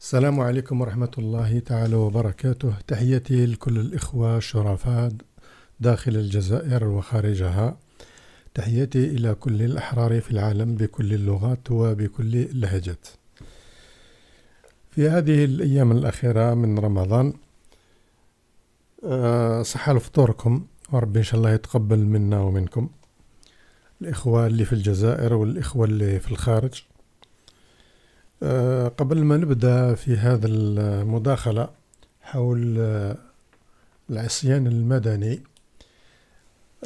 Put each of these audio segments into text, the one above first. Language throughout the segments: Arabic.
السلام عليكم ورحمة الله تعالى وبركاته تحياتي لكل الإخوة الشرفاء داخل الجزائر وخارجها تحياتي إلى كل الأحرار في العالم بكل اللغات وبكل اللهجات في هذه الأيام الأخيرة من رمضان آه، صحة لفطوركم وربي إن شاء الله يتقبل منا ومنكم الإخوة اللي في الجزائر والإخوة اللي في الخارج آه، قبل ما نبدأ في هذا المداخلة حول آه، العصيان المدني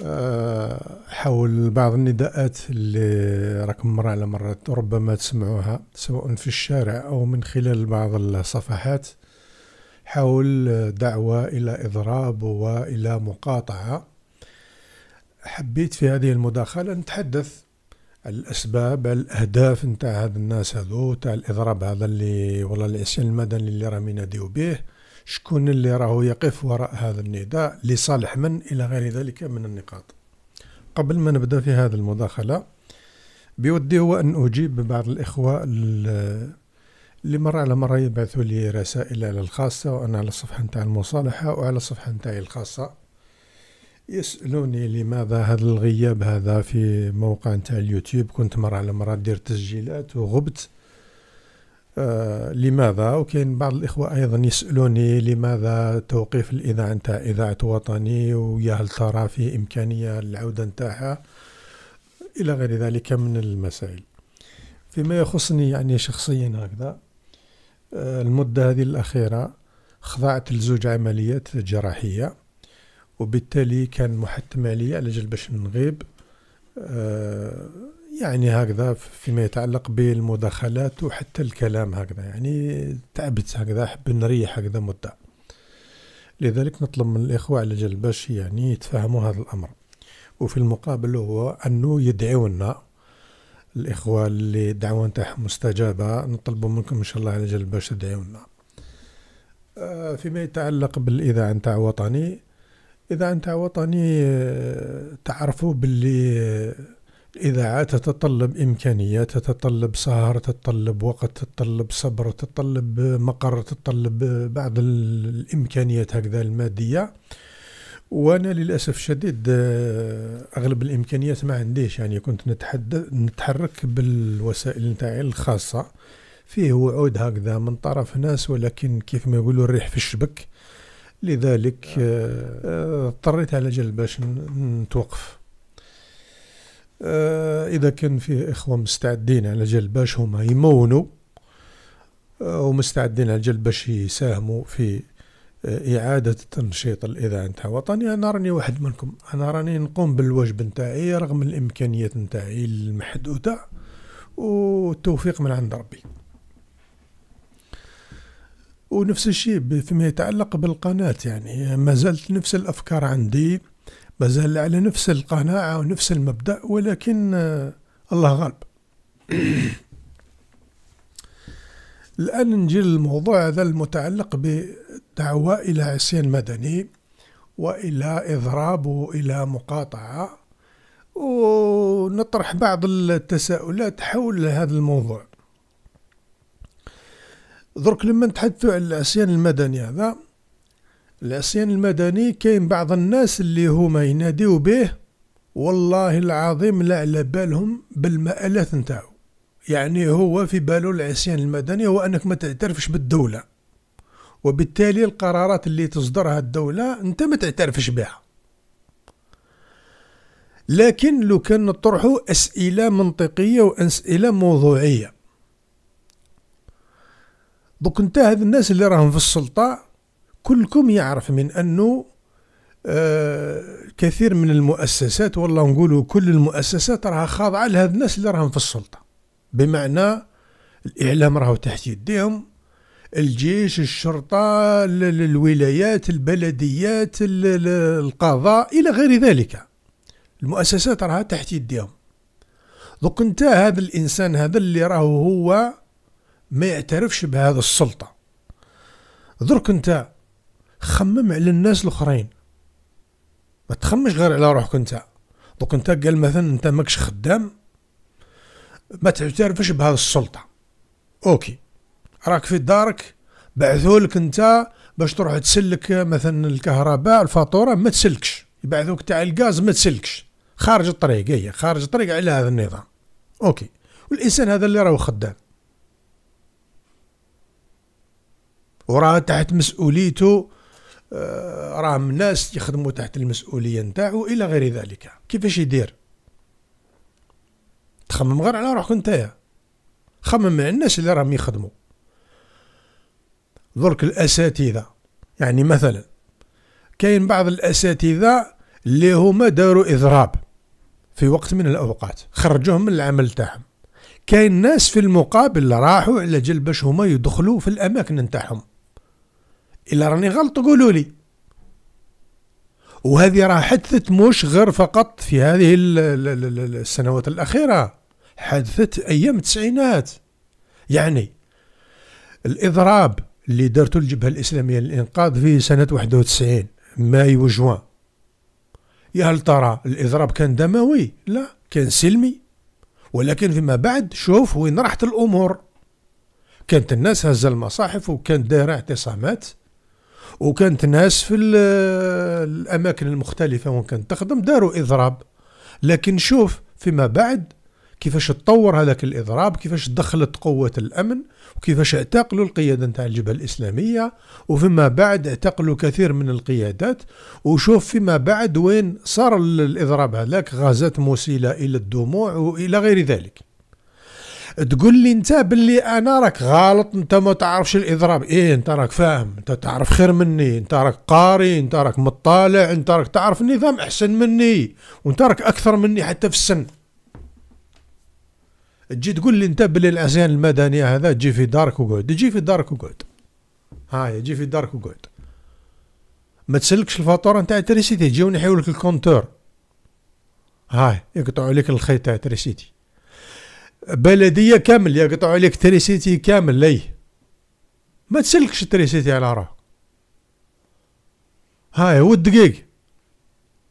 آه، حول بعض النداءات اللي راكم مرة على مرة ربما تسمعوها سواء في الشارع أو من خلال بعض الصفحات حول دعوة إلى إضراب وإلى مقاطعة حبيت في هذه المداخلة نتحدث الاسباب الاهداف نتاع هاد الناس هذو تاع الاضراب هذا اللي والله العصيان المدني اللي راهم يناديو به شكون اللي راهو يقف وراء هذا النداء لصالح من الى غير ذلك من النقاط قبل ما نبدا في هذه المداخله بودي هو ان اجيب بعض الاخوه اللي مرة على مرة يبعثوا لي رسائل على الخاصة وأنا على الصفحة نتاع المصالحة وعلى الصفحة نتاعي الخاصة يسألوني لماذا هذا الغياب هذا في موقع نتاع اليوتيوب كنت مرة على مرة دير تسجيلات وغبت آه لماذا وكان بعض الإخوة أيضا يسألوني لماذا توقيف الإذاعة نتاع إذاعة وطني ويا هل ترى في إمكانية للعودة نتاعها إلى غير ذلك من المسائل فيما يخصني يعني شخصيا هكذا آه المدة هذه الأخيرة خضعت لزوج عمليات جراحية وبالتالي كان محتم علي على جال باش نغيب آه، يعني هكذا فيما يتعلق بالمداخلات وحتى الكلام هكذا يعني تعبت هكذا حب نريح هكذا مدة لذلك نطلب من الإخوة على جال باش يعني يتفهموا هذا الأمر وفي المقابل هو أنه يدعونا الإخوة اللي دعوة نتاعهم مستجابة نطلب منكم إن شاء الله على جال باش تدعونا آه، فيما يتعلق بالإذاعة نتاع وطني إذا أنت وطني آه، تعرفوا باللي الإذاعة آه، تتطلب إمكانية تتطلب سهر تتطلب وقت تتطلب صبر تتطلب مقر تتطلب بعض الإمكانيات هكذا المادية وأنا للأسف الشديد آه، أغلب الإمكانيات ما عنديش يعني كنت نتحدث نتحرك بالوسائل نتاعي الخاصة فيه وعود هكذا من طرف ناس ولكن كيف ما يقولوا الريح في الشبك لذلك آه. آه، اضطريت على جل باش نتوقف آه، اذا كان فيه اخوه مستعدين على جل باش هما يمونوا ومستعدين على جل باش يساهموا في إعادة تنشيط الإذاعة نتاع وطني أنا راني واحد منكم أنا راني نقوم بالواجب نتاعي رغم الإمكانيات نتاعي المحدودة والتوفيق من عند ربي ونفس الشيء فيما يتعلق بالقناة يعني ما زالت نفس الأفكار عندي ما زال على نفس القناعة ونفس المبدأ ولكن آه، الله غالب الآن نجي للموضوع هذا المتعلق بدعوة إلى عصيان مدني وإلى إضراب وإلى مقاطعة ونطرح بعض التساؤلات حول هذا الموضوع درك لما نتحدثوا على العصيان المدني هذا العصيان المدني كاين بعض الناس اللي هما يناديو به والله العظيم لا على بالهم بالمآلات نتاعو يعني هو في باله العصيان المدني هو انك ما تعترفش بالدولة وبالتالي القرارات اللي تصدرها الدولة انت ما تعترفش بها لكن لو كان نطرحوا أسئلة منطقية وأسئلة موضوعية دوك انت هاد الناس اللي راهم في السلطه كلكم يعرف من انه آه، كثير من المؤسسات والله نقولوا كل المؤسسات راها خاضعه لهاد الناس اللي راهم في السلطه بمعنى الاعلام راهو تحت يديهم الجيش الشرطه الولايات البلديات القضاء الى غير ذلك المؤسسات راها تحت يديهم دوك انت هذا الانسان هذا اللي راهو هو ما يعترفش بهذا السلطة درك انت خمم على الناس الاخرين ما تخمش غير على روحك انت درك انت قال مثلا انت ماكش خدام ما تعترفش بهذا السلطة اوكي راك في دارك بعثولك انت باش تروح تسلك مثلا الكهرباء الفاتورة ما تسلكش يبعثوك تاع الغاز ما تسلكش خارج الطريق هي إيه، خارج الطريق على هذا النظام اوكي والانسان هذا اللي راهو خدام وراه تحت مسؤوليته آه، راه الناس يخدموا تحت المسؤوليه نتاعو الى غير ذلك كيفاش يدير تخمم غير على روحك نتايا خمم على الناس اللي راهم يخدموا درك الاساتذه يعني مثلا كاين بعض الاساتذه اللي هما داروا اضراب في وقت من الاوقات خرجوهم من العمل تاعهم كاين ناس في المقابل راحوا على جل باش هما يدخلوا في الاماكن نتاعهم الا راني غلط قولوا لي وهذه راه حدثت مش غير فقط في هذه السنوات الأخيرة حدثت أيام التسعينات يعني الإضراب اللي دارته الجبهة الإسلامية للإنقاذ في سنة 91 ماي وجوان يا هل ترى الإضراب كان دموي لا كان سلمي ولكن فيما بعد شوف وين راحت الأمور كانت الناس هز المصاحف وكانت دايرة اعتصامات وكانت ناس في الاماكن المختلفه وين كانت تخدم داروا اضراب لكن شوف فيما بعد كيفاش تطور هذاك الاضراب كيفاش دخلت قوه الامن وكيفاش اعتقلوا القياده نتاع الجبهه الاسلاميه وفيما بعد اعتقلوا كثير من القيادات وشوف فيما بعد وين صار الاضراب هذاك غازات مسيله الى الدموع والى غير ذلك تقول لي انت باللي انا راك غلط انت ما تعرفش الاضراب ايه انت راك فاهم انت تعرف خير مني انت راك قاري انت راك مطالع انت راك تعرف النظام احسن مني وانت راك اكثر مني حتى في السن تجي تقول لي انت باللي العصيان المدني هذا تجي في دارك وقعد تجي في دارك وقعد هاي تجي في دارك وقعد ما تسلكش الفاتوره نتاع تريسيتي يجيو يحيولك الكونتور هاي يقطعوا لك الخيط تاع تريسيتي بلديه كامل يقطعوا عليك تريسيتي كامل لي ما تسلكش تريسيتي على راه هاي هو الدقيق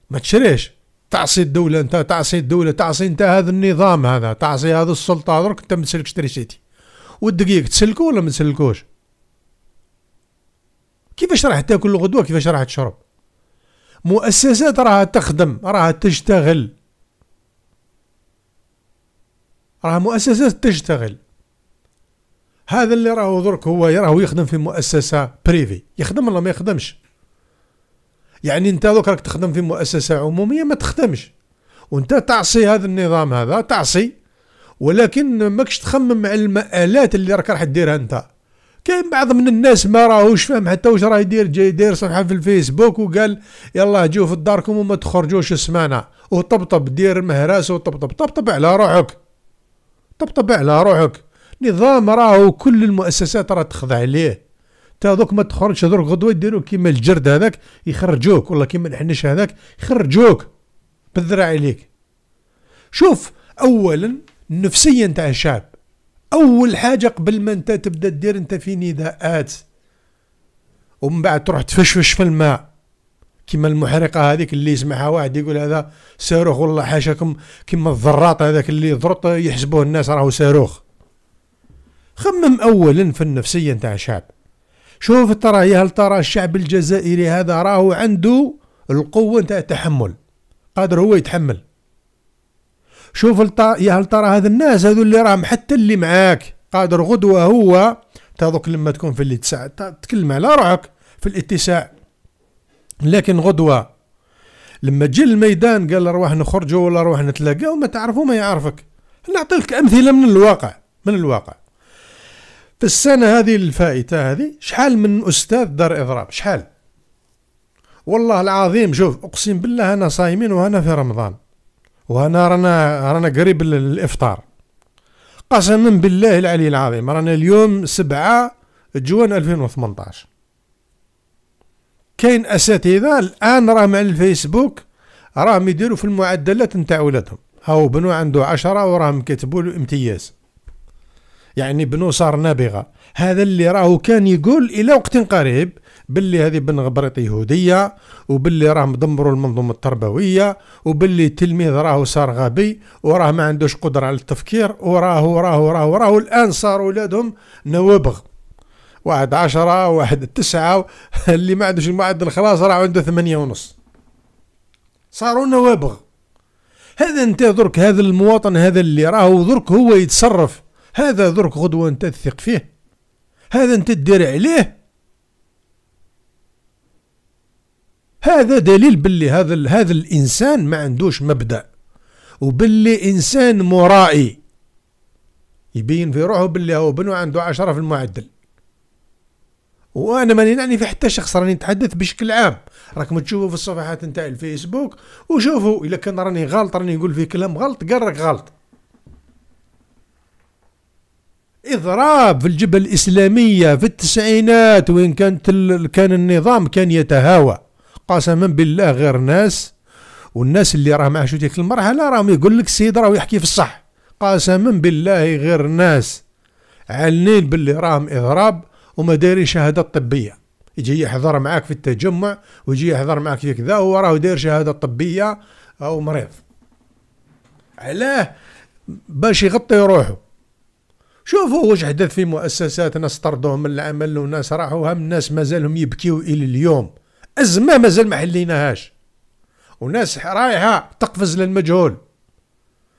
ما تشريش تعصي الدولة انت تعصي الدولة تعصي انت هذا النظام هذا تعصي هذا السلطة درك انت ما تسلكش تريسيتي والدقيق تسلكو ولا ما تسلكوش كيفاش راح تاكل الغدوة كيفاش راح تشرب مؤسسات راها تخدم راها تشتغل راه مؤسسات تشتغل هذا اللي راهو درك هو راهو يخدم في مؤسسه بريفي يخدم ولا ما يخدمش يعني انت دوك راك تخدم في مؤسسه عموميه ما تخدمش وانت تعصي هذا النظام هذا تعصي ولكن ماكش تخمم على المآلات اللي راك راح ديرها انت كاين بعض من الناس ما راهوش فاهم حتى واش راه يدير جاي يدير صفحه في الفيسبوك وقال يلا جيو في داركم وما تخرجوش السمانه وطبطب دير مهراس وطبطب طبطب على روحك طبطب على روحك نظام راهو كل المؤسسات راه تخضع ليه تا دوك ما تخرجش دروك غدوه يديروك كيما الجرد هذاك يخرجوك ولا كيما الحنش هذاك يخرجوك بالذراع عليك شوف اولا النفسيه نتاع الشعب اول حاجه قبل ما انت تبدا دير انت في نداءات ومن بعد تروح تفشفش في الماء كما المحرقه هذيك اللي يسمعها واحد يقول هذا صاروخ والله حاشاكم كما الضراط هذاك اللي يضرط يحسبوه الناس راهو صاروخ خمم اولا في النفسيه نتاع الشعب شوف ترى هل ترى الشعب الجزائري هذا راهو عنده القوه نتاع التحمل قادر هو يتحمل شوف يا هل ترى هذا الناس هذو اللي راهم حتى اللي معاك قادر غدوه هو تذوق لما تكون في الاتساع تكلم على روحك في الاتساع لكن غدوة لما تجي الميدان قال روح نخرجوا ولا روح نتلاقاو ما تعرفوا ما يعرفك نعطيك أمثلة من الواقع من الواقع في السنة هذه الفائتة هذه شحال من أستاذ دار إضراب شحال والله العظيم شوف أقسم بالله أنا صايمين وأنا في رمضان وأنا رانا رانا قريب الإفطار قسما بالله العلي العظيم رانا اليوم سبعة جوان 2018 كاين اساتذه الان راهم على الفيسبوك راهم يديروا في المعدلات نتاع ولادهم هاو بنو عنده عشرة وراهم كتبوا له امتياز يعني بنو صار نابغه هذا اللي راهو كان يقول الى وقت قريب باللي هذه بن غبريط يهوديه وباللي راهم مدمروا المنظومه التربويه وباللي التلميذ راهو صار غبي وراه ما عندوش قدره على التفكير وراهو راهو راهو راهو, الان صاروا ولادهم نوابغ واحد عشرة واحد تسعة اللي ما عندوش المعدل خلاص راه عنده ثمانية ونص صاروا نوابغ هذا انت درك هذا المواطن هذا اللي راهو درك هو يتصرف هذا درك غدوة انت تثق فيه هذا انت تدير عليه هذا دليل باللي هذا هذا الانسان ما عندوش مبدا وباللي انسان مرائي يبين في روحه باللي هو بنو عنده عشرة في المعدل وانا ماني نعني في حتى شخص راني نتحدث بشكل عام راكم تشوفوا في الصفحات نتاع الفيسبوك وشوفوا الا كان راني غلط راني نقول فيه كلام غلط قرك غلط اضراب في الجبهه الاسلاميه في التسعينات وين كانت كان النظام كان يتهاوى قسما بالله غير ناس والناس اللي راه معاه تلك المرحله راهم يقول لك السيد راه يحكي في الصح قسما بالله غير ناس علنين باللي راهم اضراب وما داري شهادة طبية يجي يحضر معاك في التجمع ويجي يحضر معاك في كذا وهو داير شهادة طبية أو مريض علاه باش يغطي روحه شوفوا واش حدث في مؤسسات ناس طردوهم من العمل وناس راحوا هم الناس مازالهم يبكيو الى اليوم ازمه مازال ما حليناهاش وناس رايحه تقفز للمجهول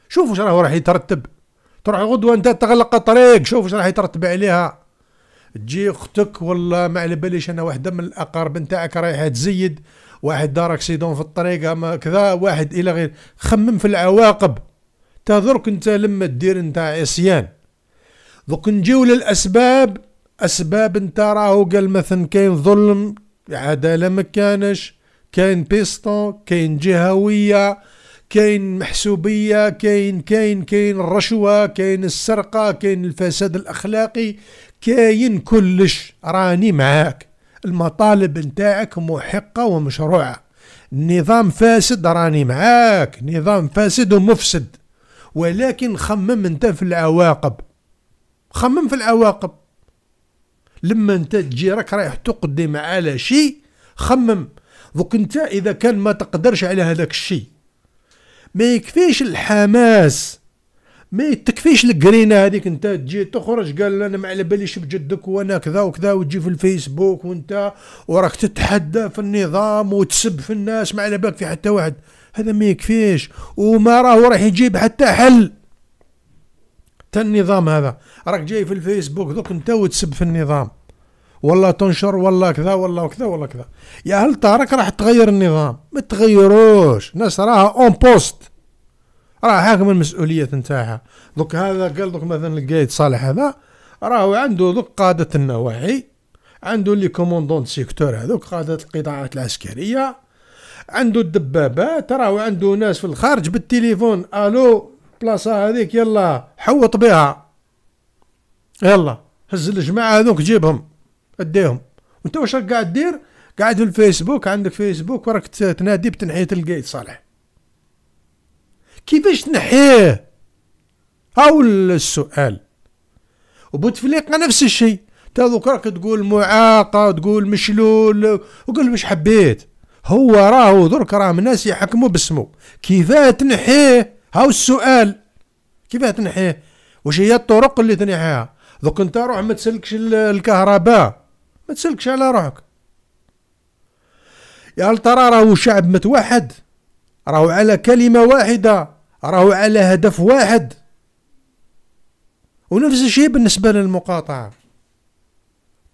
شوفوا واش راهو راح يترتب تروح غدوه انت تغلق الطريق شوف واش راح يترتب عليها تجي اختك ولا ما على باليش انا وحده من الاقارب نتاعك رايحه تزيد واحد دار اكسيدون في الطريق كذا واحد الى غير خمم في العواقب تذرك انت لما دير انت عصيان دوك نجيو للاسباب اسباب انت راهو قال مثلا كاين ظلم عداله ما كانش كاين بيستون كاين جهويه كاين محسوبيه كاين كاين كاين الرشوه كاين السرقه كاين الفساد الاخلاقي كاين كلش راني معاك المطالب نتاعك محقة ومشروعة نظام فاسد راني معاك نظام فاسد ومفسد ولكن خمم انت في العواقب خمم في العواقب لما انت تجي راك رايح تقدم على شيء خمم دوك انت اذا كان ما تقدرش على هذاك الشيء ما يكفيش الحماس ما تكفيش الكرينه هذيك انت تجي تخرج قال انا ما على باليش بجدك وانا كذا وكذا وتجي في الفيسبوك وانت وراك تتحدى في النظام وتسب في الناس ما على بالك في حتى واحد هذا ما يكفيش وما راه راح يجيب حتى حل تا النظام هذا راك جاي في الفيسبوك دوك انت وتسب في النظام والله تنشر والله كذا والله كذا والله كذا يا هل تارك راح تغير النظام ما تغيروش ناس راها اون بوست راه حاكم المسؤوليه نتاعها دوك هذا قال دوك مثلا القايد صالح هذا راهو عنده دوك قاده النواحي عنده لي كوموندون سيكتور هذوك قاده القطاعات العسكريه عنده الدبابات راهو عنده ناس في الخارج بالتليفون الو بلاصه هذيك يلا حوط بها يلا هز الجماعه هذوك جيبهم اديهم وانت واش راك قاعد دير قاعد في الفيسبوك عندك فيسبوك وراك تنادي بتنحيه القايد صالح كيفاش نحيه هاو السؤال وبوتفليقة نفس الشيء تا دوك راك تقول معاقة تقول مشلول وقل مش حبيت هو راهو درك راهم ناس يحكموا باسمه كيفاه تنحيه هاو السؤال كيفاه تنحيه واش هي الطرق اللي تنحيها دوك انت روح ما تسلكش الكهرباء ما تسلكش على روحك يا ترى راهو شعب متوحد راهو على كلمة واحدة راهو على هدف واحد ونفس الشيء بالنسبة للمقاطعة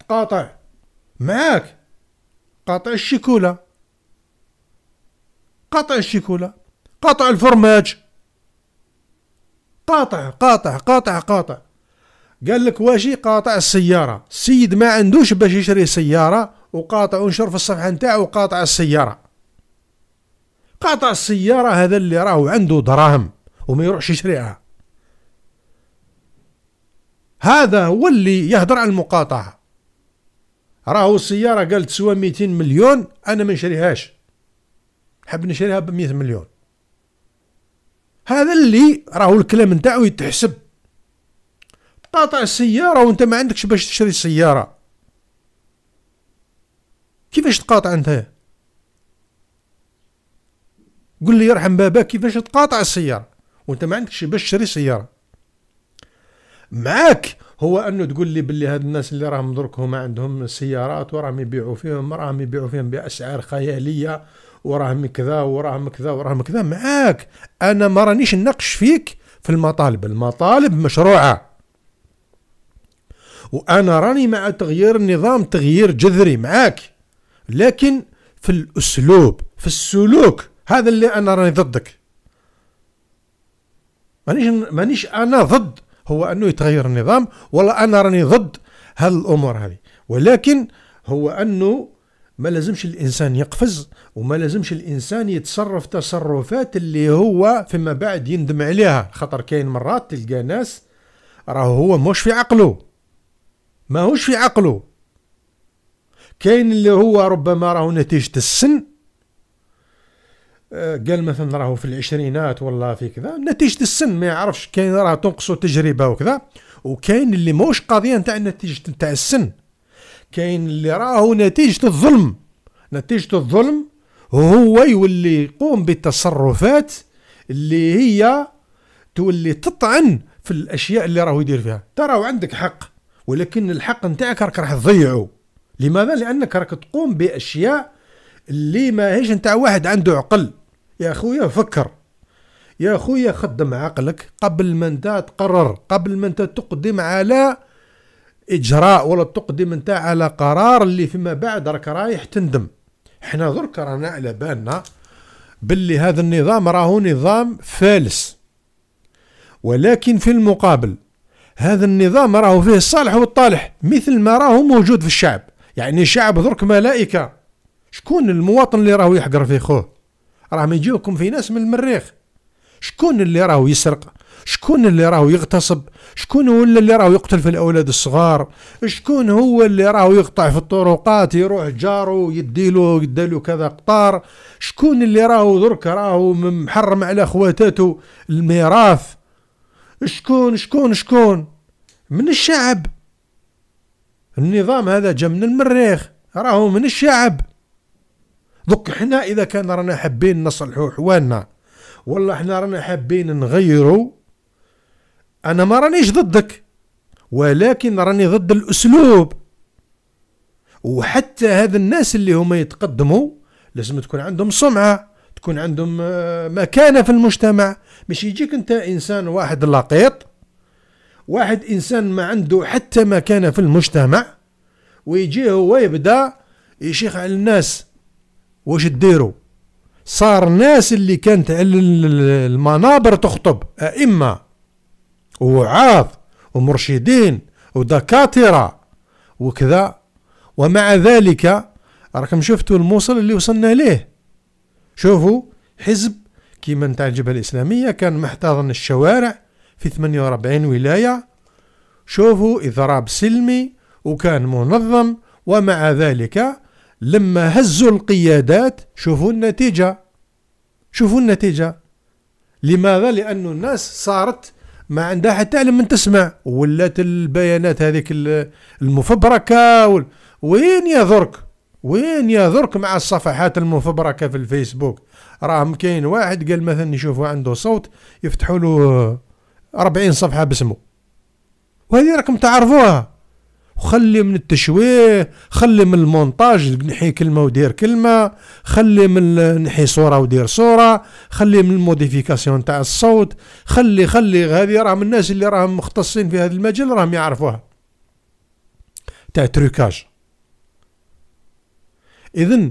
تقاطع معاك قاطع الشيكولا قاطع الشيكولا قاطع الفرماج قاطع قاطع قاطع قاطع قال لك واشي قاطع السيارة السيد ما عندوش باش يشري سيارة وقاطع ونشر في الصفحة نتاعو وقاطع السيارة قاطع السياره هذا اللي راهو عنده دراهم وما يروحش يشريها هذا هو اللي يهدر على المقاطعه راهو السياره قال تسوى 200 مليون انا ما نشريهاش حب نشريها ب 100 مليون هذا اللي راهو الكلام نتاعو يتحسب قاطع السياره وانت ما عندكش باش تشري السياره كيفاش تقاطع انت قل لي يرحم باباك كيفاش تقاطع السياره وانت ما عندكش باش تشري سياره معاك هو انه تقول لي باللي هاد الناس اللي راهم درك هما عندهم سيارات وراهم يبيعوا فيهم راهم يبيعوا فيهم باسعار خياليه وراهم كذا وراهم كذا وراهم كذا معاك انا ما رانيش نناقش فيك في المطالب المطالب مشروعه وانا راني مع تغيير النظام تغيير جذري معاك لكن في الاسلوب في السلوك هذا اللي انا راني ضدك مانيش مانيش انا ضد هو انه يتغير النظام ولا انا راني ضد هذه الامور هذه ولكن هو انه ما لازمش الانسان يقفز وما لازمش الانسان يتصرف تصرفات اللي هو فيما بعد يندم عليها خطر كاين مرات تلقى ناس راه هو مش في عقله ماهوش في عقله كاين اللي هو ربما راهو نتيجه السن آه، قال مثلا راهو في العشرينات ولا في كذا نتيجه السن ما يعرفش كاين راه تنقصو تجربه وكذا وكاين اللي موش قضيه نتاع نتيجه نتاع السن كاين اللي راهو نتيجه الظلم نتيجه الظلم هو يولي يقوم بتصرفات اللي هي تولي تطعن في الاشياء اللي راهو يدير فيها ترى عندك حق ولكن الحق نتاعك راك راح تضيعه لماذا لانك راك تقوم باشياء اللي ماهيش نتاع واحد عنده عقل يا خويا فكر يا خويا خدم عقلك قبل ما انت تقرر قبل ما انت تقدم على اجراء ولا تقدم انت على قرار اللي فيما بعد راك رايح تندم حنا درك رانا على بالنا باللي هذا النظام راهو نظام فالس ولكن في المقابل هذا النظام راهو فيه الصالح والطالح مثل ما راهو موجود في الشعب يعني الشعب درك ملائكه شكون المواطن اللي راهو يحقر في خوه راهم يجيوكم في ناس من المريخ شكون اللي راهو يسرق شكون اللي راهو يغتصب شكون هو اللي راهو يقتل في الاولاد الصغار شكون هو اللي راهو يقطع في الطرقات يروح جارو يديلو يدالو كذا قطار شكون اللي راهو درك راهو محرم على خواتاتو الميراث شكون شكون شكون من الشعب النظام هذا جا من المريخ راهو من الشعب دوك حنا اذا كان رانا حابين نصلحوا حوالنا والله حنا رانا حابين نغيروا انا ما رانيش ضدك ولكن راني ضد الاسلوب وحتى هاد الناس اللي هما يتقدموا لازم تكون عندهم سمعه تكون عندهم آه، مكانه في المجتمع مش يجيك انت انسان واحد لقيط واحد انسان ما عنده حتى مكانه في المجتمع ويجي هو يبدا يشيخ على الناس واش ديروا صار الناس اللي كانت على المنابر تخطب أئمة ووعاظ ومرشدين ودكاترة وكذا ومع ذلك راكم شفتوا الموصل اللي وصلنا ليه شوفوا حزب كيما نتاع الجبهة الإسلامية كان محتضن الشوارع في 48 ولاية شوفوا إضراب سلمي وكان منظم ومع ذلك لما هزوا القيادات شوفوا النتيجة شوفوا النتيجة لماذا لأن الناس صارت ما عندها حتى علم من تسمع ولات البيانات هذيك المفبركة وال... وين يا ذرك وين يا ذرك مع الصفحات المفبركة في الفيسبوك راهم كاين واحد قال مثلا يشوفوا عنده صوت يفتحوا له 40 صفحة باسمه وهذه راكم تعرفوها وخلي من التشويه خلي من المونتاج نحي كلمه ودير كلمه خلي من نحي صوره ودير صوره خلي من الموديفيكاسيون تاع الصوت خلي خلي هذه راهم الناس اللي راهم مختصين في هذا المجال راهم يعرفوها تاع تروكاج اذا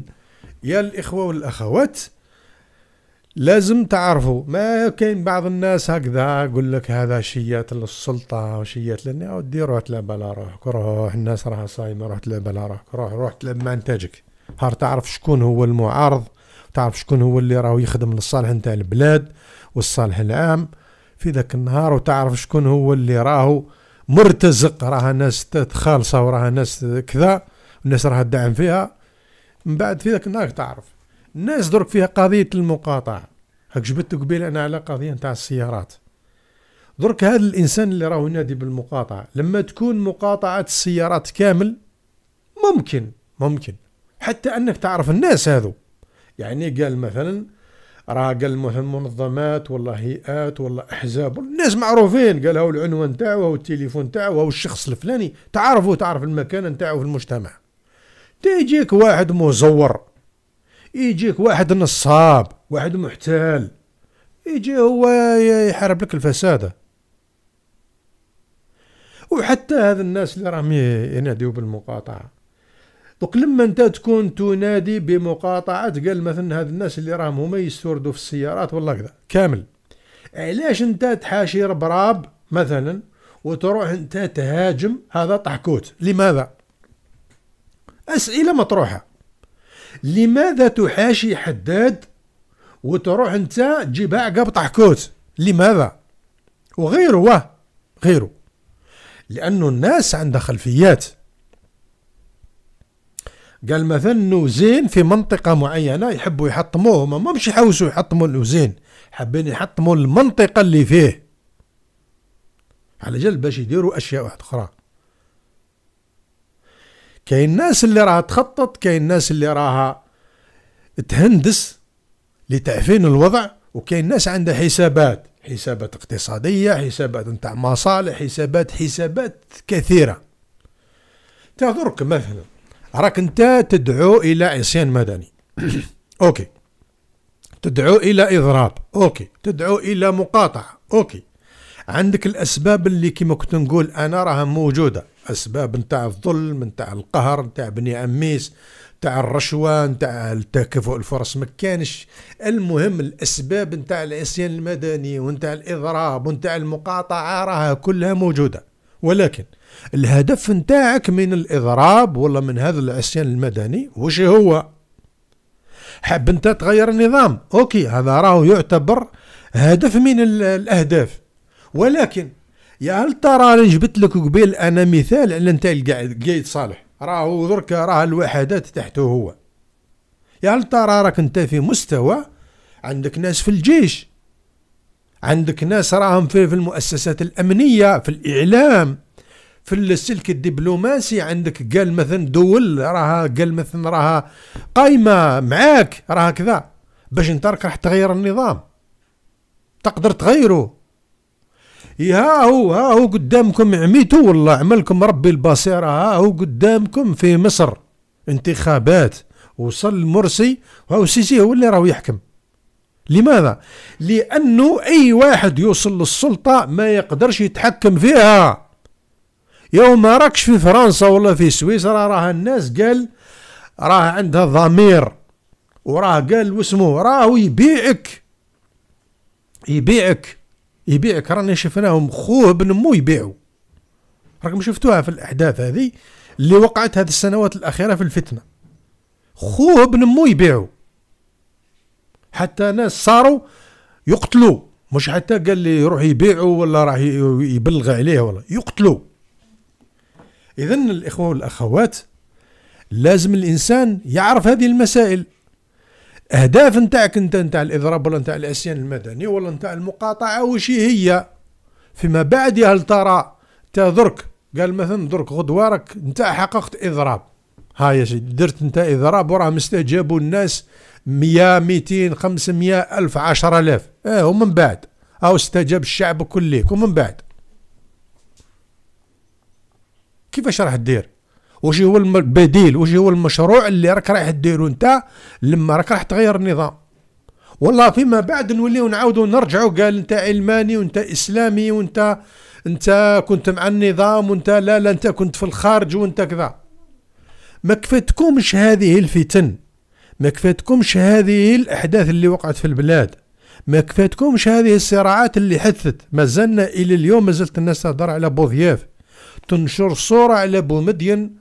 يا الاخوه والاخوات لازم تعرفوا ما كاين بعض الناس هكذا يقول لك هذا شيات للسلطة وشيات لنا ودي روح تلعب على روحك روح الناس راها صايمة روح تلعب على روحك روح روح تلعب مع نتاجك هار تعرف شكون هو المعارض تعرف شكون هو اللي راهو يخدم للصالح نتاع البلاد والصالح العام في ذاك النهار وتعرف شكون هو اللي راهو مرتزق راها ناس خالصة وراها ناس كذا الناس راها تدعم فيها من بعد في ذاك النهار تعرف الناس درك فيها قضية المقاطعة هاك جبدتو قبيل أنا على قضية نتاع السيارات درك هذا الإنسان اللي راهو ينادي بالمقاطعة لما تكون مقاطعة السيارات كامل ممكن ممكن حتى أنك تعرف الناس هذو يعني قال مثلا راه قال مثلا منظمات ولا هيئات ولا احزاب الناس معروفين قال هاو العنوان تاعو هاو التليفون تاعو هاو الشخص الفلاني تعرفه تعرف المكان تاعو في المجتمع تيجيك واحد مزور يجيك واحد نصاب واحد محتال يجي هو يحارب لك الفساد وحتى هذا الناس اللي راهم يناديو بالمقاطعه دوك لما انت تكون تنادي بمقاطعه قال مثلا هاد الناس اللي راهم هما يستوردوا في السيارات والله كذا كامل علاش انت تحاشي ربراب مثلا وتروح انت تهاجم هذا طحكوت لماذا اسئله مطروحه لماذا تحاشي حداد وتروح انت تجيبها عقب طحكوت لماذا وغيره واه غيره لانه الناس عندها خلفيات قال مثلا نوزين في منطقة معينة يحبوا يحطموه ما مش يحوسوا يحطموا النوزين حابين يحطموا المنطقة اللي فيه على جل باش يديروا أشياء واحدة أخرى كاين ناس اللي راها تخطط كاين ناس اللي راها تهندس لتعفين الوضع وكاين ناس عندها حسابات حسابات اقتصادية حسابات نتاع مصالح حسابات حسابات كثيرة تهضرك مثلا راك انت تدعو الى عصيان مدني اوكي تدعو الى اضراب اوكي تدعو الى مقاطعة اوكي عندك الاسباب اللي كما كنت نقول انا راها موجوده اسباب نتاع الظلم نتاع القهر نتاع بني عميس نتاع الرشوه نتاع التكافؤ الفرص ما كانش المهم الاسباب نتاع العصيان المدني ونتاع الاضراب ونتاع المقاطعه راها كلها موجوده ولكن الهدف نتاعك من الاضراب ولا من هذا العصيان المدني وش هو حاب انت تغير النظام اوكي هذا راهو يعتبر هدف من الاهداف ولكن يا هل ترى راني جبت لك قبيل انا مثال على انت القايد صالح راهو درك راه الوحدات تحته هو يا هل ترى راك انت في مستوى عندك ناس في الجيش عندك ناس راهم في, في المؤسسات الامنيه في الاعلام في السلك الدبلوماسي عندك قال مثلا دول راها قال مثلا راها قايمه معاك راها كذا باش انت راك راح تغير النظام تقدر تغيره ها هو ها هو قدامكم عميتو والله عملكم ربي البصيرة ها هو قدامكم في مصر انتخابات وصل مرسي وهو سيسي هو اللي راهو يحكم لماذا؟ لأنه أي واحد يوصل للسلطة ما يقدرش يتحكم فيها يوم ما راكش في فرنسا ولا في سويسرا راه الناس قال راه عندها ضمير وراه قال واسمه راهو يبيعك يبيعك يبيعك رانا شفناهم خوه بن مو يبيعوا راكم شفتوها في الاحداث هذه اللي وقعت هذه السنوات الاخيره في الفتنه خوه بن مو يبيعوا حتى ناس صاروا يقتلوا مش حتى قال لي يروح يبيعوا ولا راح يبلغ عليه ولا يقتلوا اذا الاخوه والاخوات لازم الانسان يعرف هذه المسائل اهداف نتاعك انت نتاع الاضراب ولا نتاع العصيان المدني ولا نتاع المقاطعه وش هي فيما بعد هل ترى تذرك قال مثلا درك غدوه راك انت حققت اضراب ها يا سيدي درت انت اضراب وراه مستجابوا الناس 100 200 500 الف 10000 اه إيه، ومن بعد او استجاب الشعب كله ومن بعد كيفاش راح دير واش هو البديل واش هو المشروع اللي راك رايح ديرو انت لما راك راح تغير النظام والله فيما بعد نوليو نعاودو نرجعو قال انت علماني وانت اسلامي وانت انت كنت مع النظام وانت لا لا انت كنت في الخارج وانت كذا ما كفاتكمش هذه الفتن ما كفاتكمش هذه الاحداث اللي وقعت في البلاد ما كفاتكمش هذه الصراعات اللي حثت مازلنا الى اليوم مازلت الناس تهضر على بوضياف تنشر صورة على بومدين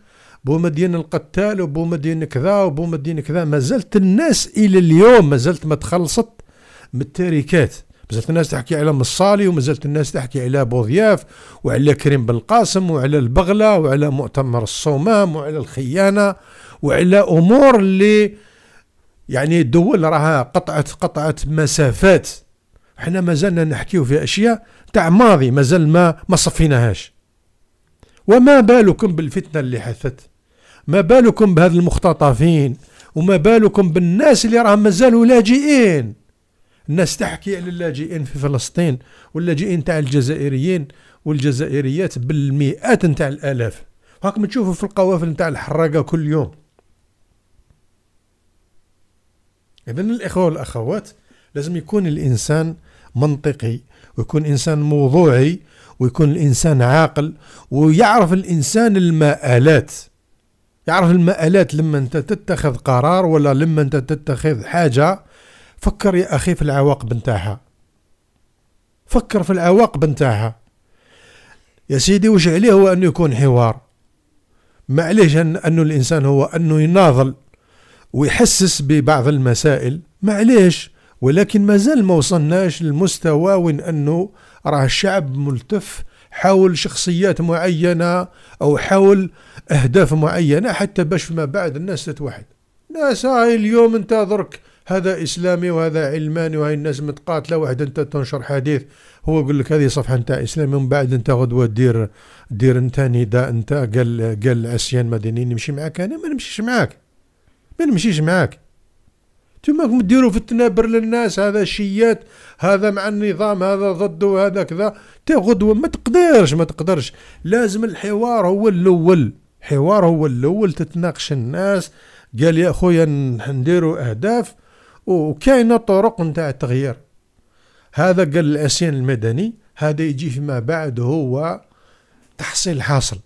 بومدين القتال وبومدين كذا وبومدين ديال كذا مازالت الناس الى اليوم مازالت ما تخلصت من التاريكات مازالت الناس تحكي على مصالي ومازالت الناس تحكي على بوضياف وعلى كريم بن القاسم وعلى البغلة وعلى مؤتمر الصومام وعلى الخيانة وعلى أمور اللي يعني الدول راها قطعت قطعت مسافات ما مازالنا نحكيو في أشياء تاع ماضي مازال ما ما صفيناهاش وما بالكم بالفتنة اللي حثت ما بالكم بهذ المختطفين وما بالكم بالناس اللي راهم مازالوا لاجئين الناس تحكي على اللاجئين في فلسطين واللاجئين تاع الجزائريين والجزائريات بالمئات نتاع الالاف هاكم تشوفوا في القوافل نتاع الحراقه كل يوم اذا الاخوه والاخوات لازم يكون الانسان منطقي ويكون انسان موضوعي ويكون الانسان عاقل ويعرف الانسان المآلات يعرف المآلات لما أنت تتخذ قرار ولا لما أنت تتخذ حاجة فكر يا أخي في العواقب نتاعها فكر في العواقب نتاعها يا سيدي وش عليه هو أنه يكون حوار ما عليش أن أنه الإنسان هو أنه يناضل ويحسس ببعض المسائل ما عليش ولكن مازال ما وصلناش للمستوى وين أنه راه الشعب ملتف حول شخصيات معينة أو حول أهداف معينة حتى باش فيما بعد الناس تتوحد ناس هاي آه، اليوم أنت درك هذا إسلامي وهذا علماني وهاي الناس متقاتلة واحد أنت تنشر حديث هو يقول لك هذه صفحة أنت إسلامي ومن بعد أنت غدوة دير دير أنت نداء أنت قال قال عصيان مدنيين نمشي معاك أنا ما نمشيش معاك ما نمشيش معاك انتم ديروا التنابر للناس هذا شيات هذا مع النظام هذا ضده هذا كذا تا غدوه ما تقدرش ما تقدرش لازم الحوار هو الاول حوار هو الاول تتناقش الناس قال يا خويا نديروا اهداف وكاينه طرق نتاع التغيير هذا قال الاسيان المدني هذا يجي فيما بعد هو تحصيل حاصل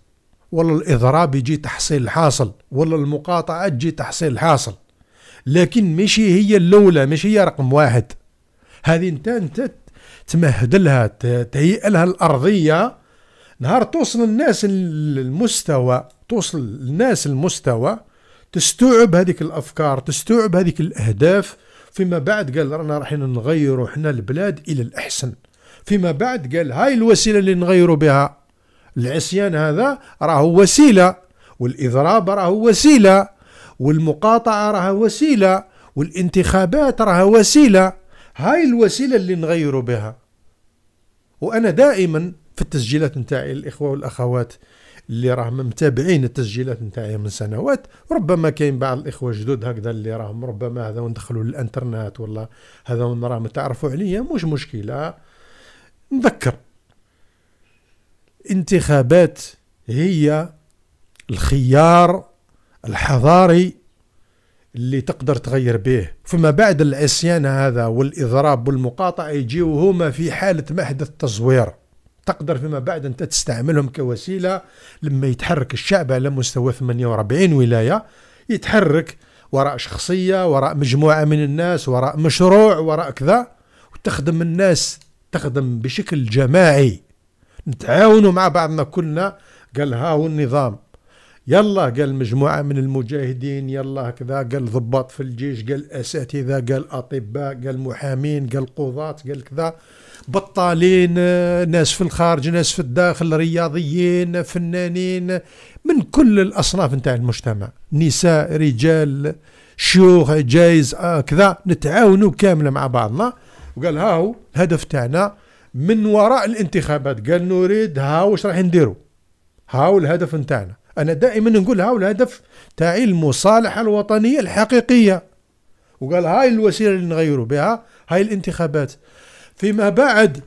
ولا الاضراب يجي تحصيل حاصل ولا المقاطعه تجي تحصيل حاصل لكن ماشي هي الاولى ماشي هي رقم واحد هذه انت انت تمهد لها تهيئ لها الارضيه نهار توصل الناس المستوى توصل الناس المستوى تستوعب هذيك الافكار تستوعب هذيك الاهداف فيما بعد قال رانا رايحين نغيروا حنا البلاد الى الاحسن فيما بعد قال هاي الوسيله اللي نغيروا بها العصيان هذا راهو وسيله والاضراب راهو وسيله والمقاطعة راها وسيلة والانتخابات راها وسيلة هاي الوسيلة اللي نغيروا بها وأنا دائما في التسجيلات نتاعي الإخوة والأخوات اللي راهم متابعين التسجيلات نتاعي من سنوات ربما كاين بعض الاخوه جدد هكذا اللي راهم ربما هذا وندخلوا للانترنت ولا هذا راهم تعرفوا عليا مش مشكله نذكر انتخابات هي الخيار الحضاري اللي تقدر تغير به فما بعد العصيان هذا والإضراب والمقاطعة يجيو هما في حالة محدث تزوير تقدر فيما بعد أنت تستعملهم كوسيلة لما يتحرك الشعب على مستوى 48 ولاية يتحرك وراء شخصية وراء مجموعة من الناس وراء مشروع وراء كذا وتخدم الناس تخدم بشكل جماعي نتعاونوا مع بعضنا كلنا قال ها هو النظام يلا قال مجموعة من المجاهدين يلا كذا قال ضباط في الجيش قال أساتذة قال أطباء قال محامين قال قضاة قال كذا بطالين ناس في الخارج ناس في الداخل رياضيين فنانين من كل الأصناف نتاع المجتمع نساء رجال شيوخ جايز آه كذا نتعاونوا كاملة مع بعضنا وقال هاو الهدف تاعنا من وراء الانتخابات قال نريد ها واش راح نديروا هاو الهدف نتاعنا أنا دائما نقولها والهدف تاعي المصالحة الوطنية الحقيقية وقال هاي الوسيلة اللي نغيروا بها هاي الانتخابات فيما بعد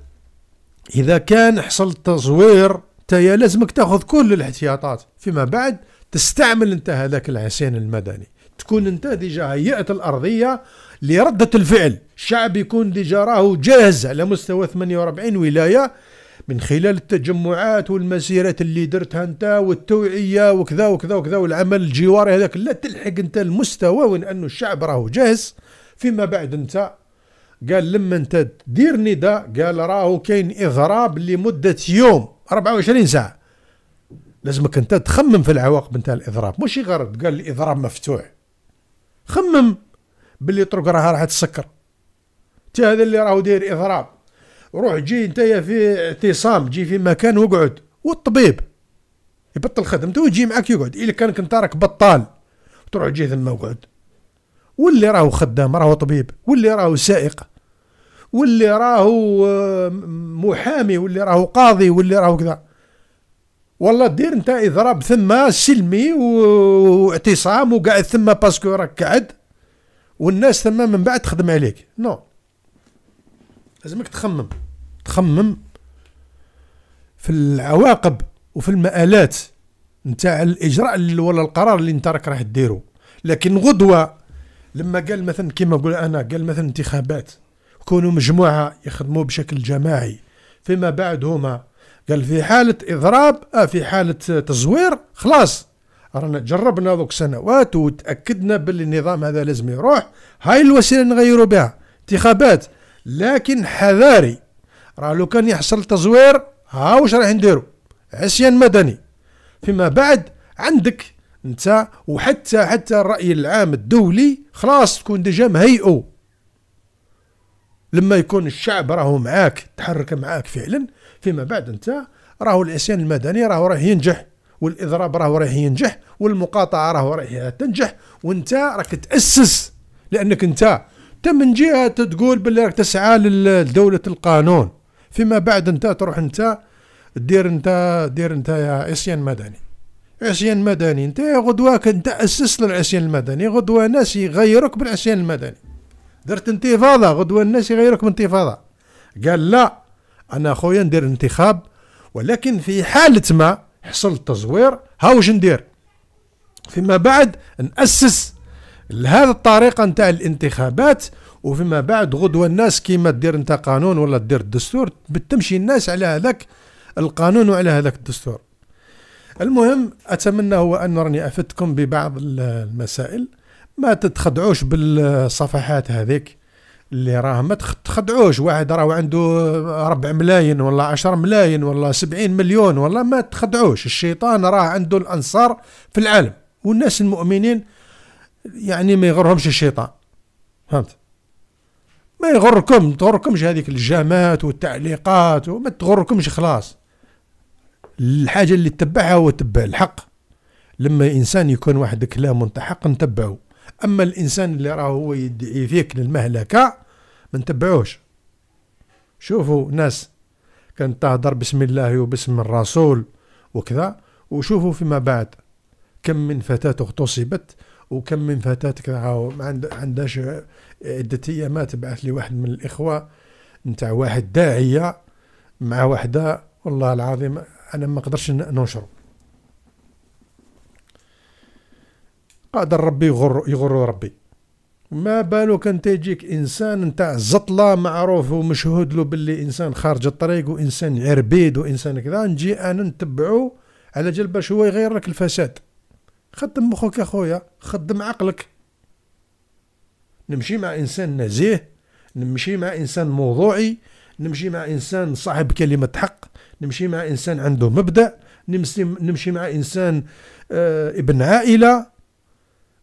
إذا كان حصل تزوير تايا لازمك تاخذ كل الاحتياطات فيما بعد تستعمل انت هذاك العسين المدني تكون انت ديجا هيئه الارضيه لرده الفعل الشعب يكون ديجا راهو جاهز على مستوى 48 ولايه من خلال التجمعات والمسيرات اللي درتها انت والتوعيه وكذا وكذا وكذا والعمل الجواري هذاك لا تلحق انت المستوى وين انه الشعب راهو جاهز فيما بعد انت قال لما انت دير نداء قال راهو كاين اضراب لمده يوم 24 ساعه لازمك انت تخمم في العواقب نتاع الاضراب ماشي يغرد قال الاضراب مفتوح خمم باللي طرق راها راح تسكر تي هذا اللي راهو داير اضراب روح جي انت في اعتصام جي في مكان واقعد والطبيب يبطل خدمته ويجي معاك يقعد الا كان كنت راك بطال تروح جي ثم وقعد واللي راهو خدام راهو طبيب واللي راهو سائق واللي راهو آه، محامي واللي راهو قاضي واللي راهو كذا والله دير انت اضراب ثم سلمي واعتصام وقاعد ثم باسكو راك قاعد والناس ثم من بعد تخدم عليك نو no. لازمك تخمم تخمم في العواقب وفي المآلات نتاع الاجراء ولا القرار اللي انت راك راح ديرو لكن غدوه لما قال مثلا كما نقول انا قال مثلا انتخابات كونوا مجموعه يخدموا بشكل جماعي فيما بعد هما قال في حاله اضراب آه في حاله تزوير خلاص رانا جربنا ذوك سنوات وتاكدنا باللي النظام هذا لازم يروح هاي الوسيله نغيروا بها انتخابات لكن حذاري راه لو كان يحصل تزوير ها واش راح نديرو عصيان مدني فيما بعد عندك انت وحتى حتى الراي العام الدولي خلاص تكون ديجا مهيئو لما يكون الشعب راهو معاك تحرك معاك فعلا فيما بعد انت راهو العصيان المدني راهو راح ينجح والاضراب راهو راح ينجح والمقاطعه راهو راح تنجح وانت راك تاسس لانك انت انت من جهه تقول باللي راك تسعى لدوله القانون فيما بعد انت تروح انت دير انت دير انت يا عصيان مدني عصيان مدني انت غدوه انت اسس للعصيان المدني غدوه ناس يغيروك بالعصيان المدني درت انتفاضه غدوه الناس يغيروك بانتفاضه قال لا انا خويا ندير انتخاب ولكن في حاله ما حصل التزوير ها واش ندير فيما بعد ناسس لهذا الطريقه نتاع الانتخابات وفيما بعد غدوه الناس كيما دير انت قانون ولا دير الدستور بتمشي الناس على هذاك القانون وعلى هذاك الدستور المهم اتمنى هو ان راني افدتكم ببعض المسائل ما تتخدعوش بالصفحات هذيك اللي راه ما تخدعوش واحد راه عنده ربع ملايين ولا عشر ملايين ولا سبعين مليون ولا ما تخدعوش الشيطان راه عنده الانصار في العالم والناس المؤمنين يعني ما يغرهمش الشيطان فهمت ما يغركم تغركمش هذيك الجامات والتعليقات وما تغركمش خلاص الحاجة اللي تتبعها هو تبع الحق لما إنسان يكون واحد كلام حق نتبعه أما الإنسان اللي راه هو يدعي فيك للمهلكة ما نتبعوش شوفوا ناس كانت تهضر بسم الله وباسم الرسول وكذا وشوفوا فيما بعد كم من فتاة اغتصبت وكم من فتاة كذا ما عندهاش عدة أيامات بعث لي واحد من الإخوة نتاع واحد داعية مع وحدة والله العظيم أنا ما قدرش ننشره قادر ربي يغر يغر ربي ما بالك انت يجيك انسان نتاع زطله معروف ومشهود له باللي انسان خارج الطريق وانسان عربيد وانسان كذا نجي انا نتبعو على جال باش هو يغير لك الفساد خدم مخك اخويا خدم عقلك نمشي مع انسان نزيه نمشي مع انسان موضوعي نمشي مع انسان صاحب كلمه حق نمشي مع انسان عنده مبدا نمشي مع انسان آه، ابن عائله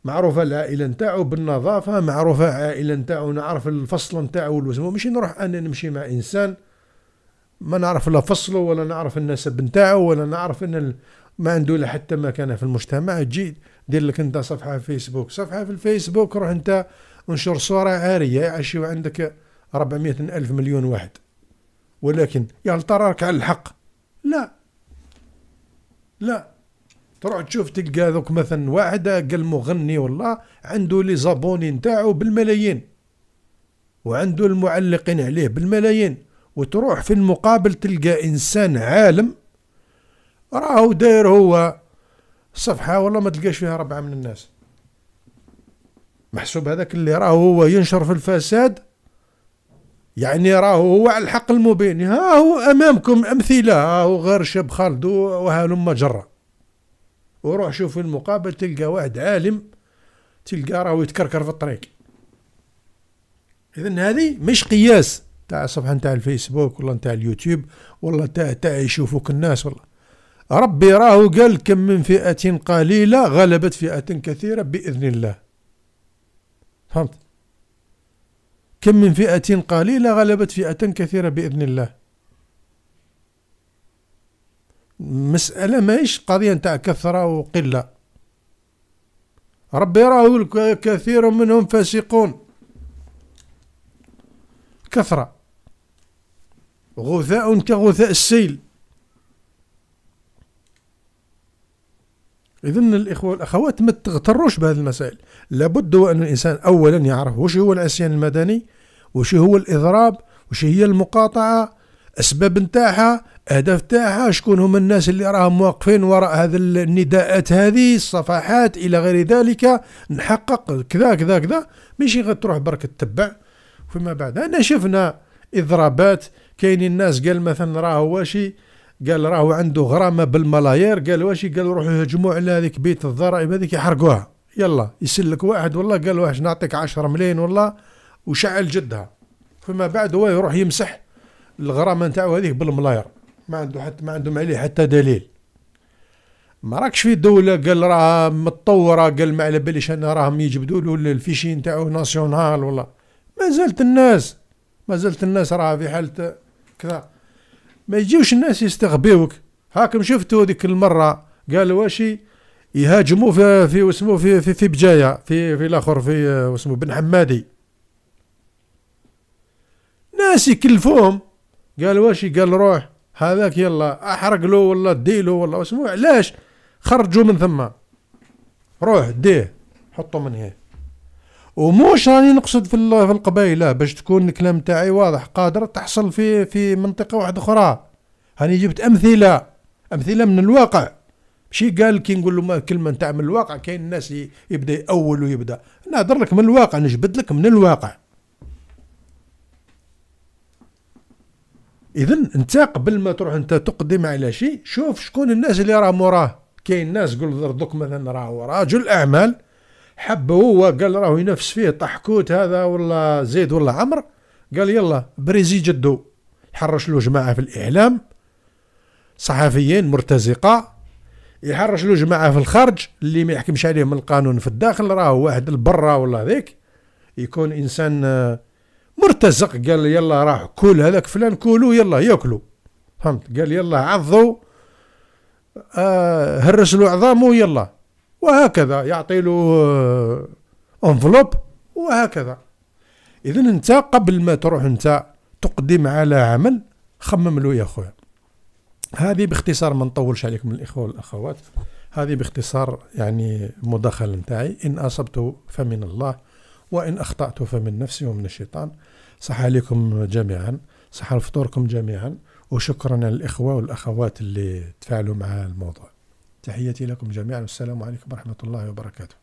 معروفه العائله نتاعو بالنظافه معروفه العائله نتاعو نعرف الفصل نتاعو والوزن ماشي نروح انا نمشي مع انسان ما نعرف لا فصله ولا نعرف النسب نتاعو ولا نعرف ان ما عنده لا حتى مكانه في المجتمع تجي دير لك انت صفحه في فيسبوك صفحه في الفيسبوك روح انت انشر صورة عارية يعيش عندك 400 ألف مليون واحد ولكن يا تراك على الحق لا لا تروح تشوف تلقى ذوك مثلا واحد قال مغني والله عنده لي زابوني نتاعو بالملايين وعنده المعلقين عليه بالملايين وتروح في المقابل تلقى انسان عالم راهو داير هو صفحه والله ما تلقاش فيها ربعه من الناس محسوب هذاك اللي راه هو ينشر في الفساد يعني راه هو على الحق المبين ها هو امامكم امثله ها هو غير شاب خالد وهلم جرا وروح شوف المقابل تلقى واحد عالم تلقى راهو يتكركر في الطريق اذا هذه مش قياس تاع صفحه تاع الفيسبوك ولا تاع اليوتيوب ولا تاع تاع يشوفوك الناس ولا ربي راهو قال كم من فئه قليله غلبت فئه كثيره باذن الله فهمت كم من فئة قليلة غلبت فئة كثيرة بإذن الله مسألة ماهيش قضية نتاع كثرة وقلة ربي راه كثير منهم فاسقون كثرة غثاء كغثاء السيل إذا الإخوة والأخوات ما تغتروش بهذه المسائل لابد وأن الإنسان أولا يعرف وش هو العصيان المدني وش هو الإضراب وش هي المقاطعة أسباب نتاعها أهداف نتاعها شكون هم الناس اللي راهم واقفين وراء هذه النداءات هذه الصفحات إلى غير ذلك نحقق كذا كذا كذا ماشي غير تروح برك تتبع فيما بعد أنا شفنا إضرابات كاين الناس قال مثلا راهو واشي قال راهو عنده غرامه بالملايير قال واش قال روحوا هجموا على هذيك بيت الضرائب هذيك يحرقوها يلا يسلك واحد والله قال واش نعطيك عشرة ملايين والله وشعل جدها فما بعد هو يروح يمسح الغرامه نتاعو هذيك بالملاير ما عنده حتى ما عندهم عليه حتى دليل ما راكش في دولة قال راه متطورة قال ما على باليش انا راهم يجبدوا له الفيشي نتاعو ناسيونال والله ما زالت الناس ما زالت الناس راها في حالة كذا ما يجيوش الناس يستغبيوك هاكم شفتوا ديك المره قالوا واشي يهاجموا في في اسمه في في, في بجايه في في الاخر في اسمه بن حمادي ناس يكلفوهم قال واشي قال روح هذاك يلا احرق له ولا ديله ولا اسمه علاش خرجوا من ثم روح ديه حطه من هنا وموش راني نقصد في في القبيله باش تكون الكلام تاعي واضح قادر تحصل في في منطقه واحده اخرى هاني جبت امثله امثله من الواقع ماشي قال كي نقول له كلمه نتاع من الواقع كاين الناس يبدا يأول ويبدا نهضر لك من الواقع نجبد لك من الواقع اذا انت قبل ما تروح انت تقدم على شيء شوف شكون الناس اللي راه موراه كاين ناس قول درك مثلا راه راجل اعمال حب هو قال راهو ينافس فيه طحكوت هذا ولا زيد ولا عمر قال يلا بريزي جدو يحرش له جماعة في الإعلام صحفيين مرتزقة يحرش له جماعة في الخارج اللي ما يحكمش عليهم القانون في الداخل راهو واحد البرة ولا ذيك يكون إنسان آه، مرتزق قال يلا راه كل هذاك فلان كولو يلا ياكلو فهمت قال يلا عضو آه هرس له عظامه يلا وهكذا يعطي له انفلوب آه، وهكذا اذا انت قبل ما تروح انت تقدم على عمل خمم له يا خويا هذه باختصار ما نطولش عليكم الاخوه والاخوات هذه باختصار يعني مداخله نتاعي ان اصبت فمن الله وان اخطات فمن نفسي ومن الشيطان صح عليكم جميعا صح لفطوركم جميعا وشكرا للإخوة والأخوات اللي تفاعلوا مع الموضوع تحياتي لكم جميعا والسلام عليكم ورحمة الله وبركاته